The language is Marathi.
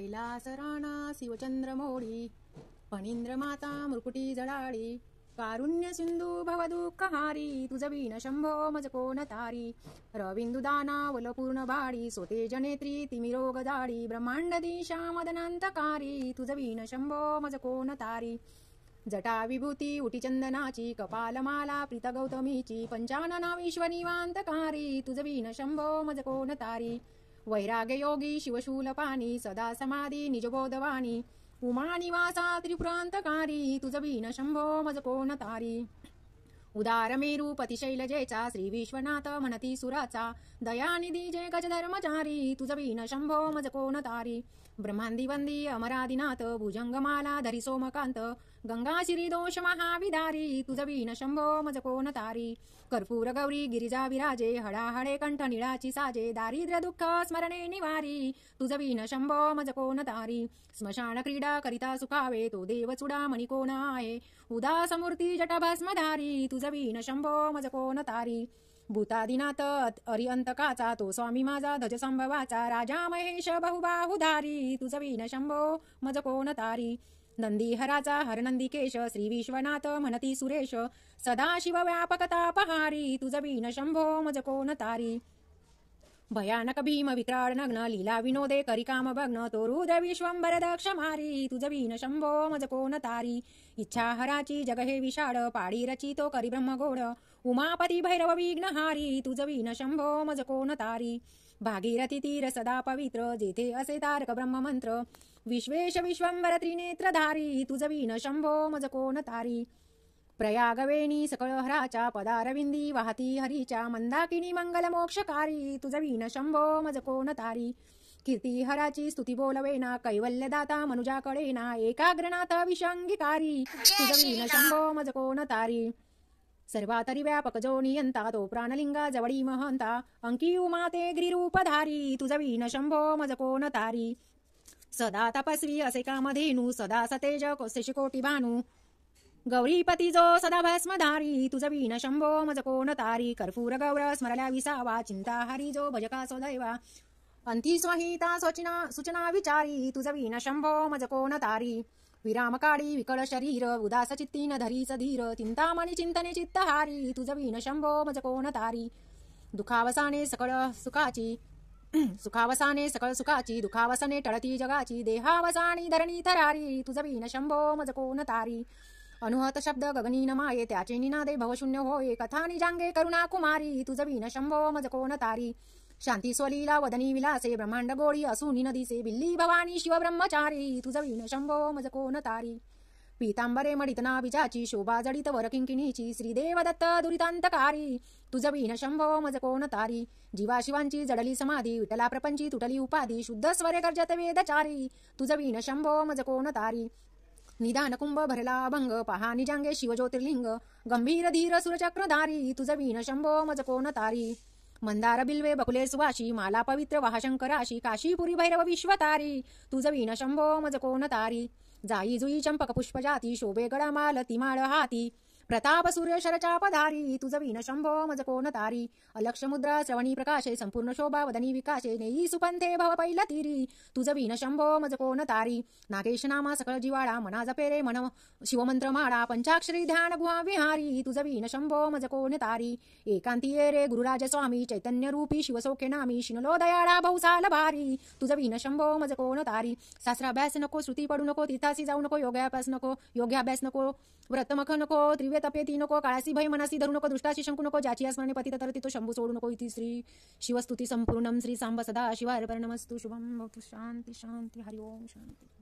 कैलास राणा शिवचंद्र मोडी फणींद्र माता मृकुटी जडाळी कारुण्य सिंधू भवदुःखहारी तुझ शंभो मज कोण तारी रविंदू दाना वलपूर्ण बाळी सोते तिमिरोग जाळी ब्रह्मांड दिशा मदनांतकारी तुझ शंभो मज कोण तारी जटा विभूती उटी चंदनाची कपालमाला प्रीत गौतमीची पंचानना विश्वनिवांतकारी तुझ शंभो मज कोण तारी वैरागयोगी शिवशूलपाणी सदा समाधी निजबोधवाणी उमा निवासा त्रिपुरांतकारी तुझ बीन शंभो मज न तारी उदार पतिशैल पतिशैलजेचा श्री विश्वनाथ म्हणती सुराचा दयानिधी जय गजधर्मचारी तुझवीन शंभो मज कोण तारी ब्रह्मांदी वंदी अमरादिनाथ भुजंगमाला धरी सोमकांत गंगा श्री दोष महाविदारी तुझ तुझवीन शंभो मज कोण तारी कर्पूर गौरी गिरिजा विराजे हडाहडे कंठ निळाची साजे दारिद्र दुःख स्मरणे निवारी तुझ तुझवीन शंभो मज कोण तारी स्मशान क्रीडा करिता सुखावे तो देव चुडा मणिकोण आहे उदासमूर्ती जटभस्मधारी तुझ शंभो मज कोण तारी भूतादिनाथ काचा तो स्वामी माझा ध्वज संभवाचा राजा महेश बहुबाहुधारी तुझवीन शंभो मज कोण तारी नंदी हराचा नंदिकेश श्री विश्वनाथ म्हणती सुरेश सदा शिव व्यापकता पहारी तुझवीन शंभो मज कोण तारी भयानक भीम विक्राळ नग्न लीला विनोदे करिकाम भग्न तो रुद्र विश्वंबर दक्ष मारी तुझ शंभो मज कोण तारी इच्छा हराची जग हे विषाड पाडी रची तो करी ब्रह्म गोड उमापती भैरव विघ्नहारी तुझ भीन शंभो मज कोण तारी भागीरथी तीर सदा पवित्र जेथे असे तारक ब्रह्म मंत्र विश्वेश विश्वंबर त्रिनेत्रधारी तुझ भीन शंभो मज कोण तारी प्रयागवेणी सकळहराच्या पदारविंदी वाहती हरीच्या मंदाकिनी मंगलमोक्षकारी तुझवीन शंभो मज कोण तारी कीर्ती हराची स्तुती बोलवेना कैवल्यदाता मनुजाकडेना ना एकाग्रनाथ तुझ तुझवीन शंभो मज कोण तारी सर्वातरी व्यापक जो नियंता तो प्राणलिंगा जवळी महंता अंकी उमाते ग्रीरूपधारी तुझवीन शंभो मज कोण तारी सदा तपस्वी असे कामधेनु सदा सतेज कोटी भानू गौरीपती जो सदा भस्मधारी तुझ वीण शंभो मज कोण तारी कर्पूर गौर स्मरल्या विसावा चिंता हरी जो भजका सोदैवा पंथी स्वहिता सोचना सूचना विचारी तुझ वीण शंभो मज कोण तारी विराम काळी विकळ शरीर उदास चित्तीन धरीच धीर चिंतामणी चिंतने चित्तहारी तुझ वीण शंभो मज कोण तारी दुखावसाने सकळ सुखाची सुखावसाने सकळ सुखाची दुखावसने टळती जगाची देहावसानी धरणी थरारी तुझ वीण शंभो मज कोण तारी अनुहत शब्द गगनी माये त्याचे निनादे भवशून्य होय कथा निजांगे करुणा कुमारी विन शंभो मजकोन तारी शांती स्वलीला वदनी विलासे ब्रह्मांड गोळी असुनी नदीसे बिल्ली भवानी शिवब्रह्मचारी विन शंभो मजकोन तारी पीतांबरे मडितना विजाची शोभा जडित श्रीदेव दत्त दुरितांतकारी तुझवीन शंभो न तारी जीवा शिवांची जडली समाधी विठला प्रपंची तुटली उपाधी शुद्ध स्वरे गर्जत वेदचारी विन शंभो मजकोन तारी निदान कुंभ भरला भंग पहा निजांगे ज्योतिर्लिंग गंभीर धीर सुरचक्रधारी तुझवीन शंभो मजकोन तारी मंदार बिल्वे बकुले सुवाशी माला पवित्र वाहशंकराशी काशीपुरी भैरव विश्वतारी तुझवीन शंभो मजकोन तारी जाई जुई चंपक पुष्प जाती शोभे माल तिमाळ हाती प्रताप सूर्य शरचा पधारी तुझ विन शंभो मज कोण तारी अलक्ष मुद्रा श्रवणी प्रकाशे संपूर्ण शोभा वदनी विकाशे नेई सुपंथे भव पैल तिरी तुझ विन शंभो मज कोण तारी नागेश नामा सकळ जिवाळा मना जपे रे मन शिवमंत्र माळा पंचाक्षरी ध्यान गुहा विहारी तुझ विन शंभो मज कोण तारी एकांतीये रे गुरुराज स्वामी चैतन्य रूपी शिवसौख्य नामी शिनलो दयाळा बहुसाल भारी तुझ विन शंभो मज कोण तारी सासराभ्यास नको श्रुती पडू नको तिथासी जाऊ नको योगाभ्यास नको योगाभ्यास नको व्रतमख नको त्रिवे उगे तपे ती नको काळासी भय मनासी धरू नको दृष्टाशी शंकू नको ज्याची स्मरणे पतित तर तो शंभू सोडू नको इति श्री शिवस्तुती संपूर्ण श्री सांब सदा शिवाय अर्पण शुभम शांति शांती शांती हरिओम शांती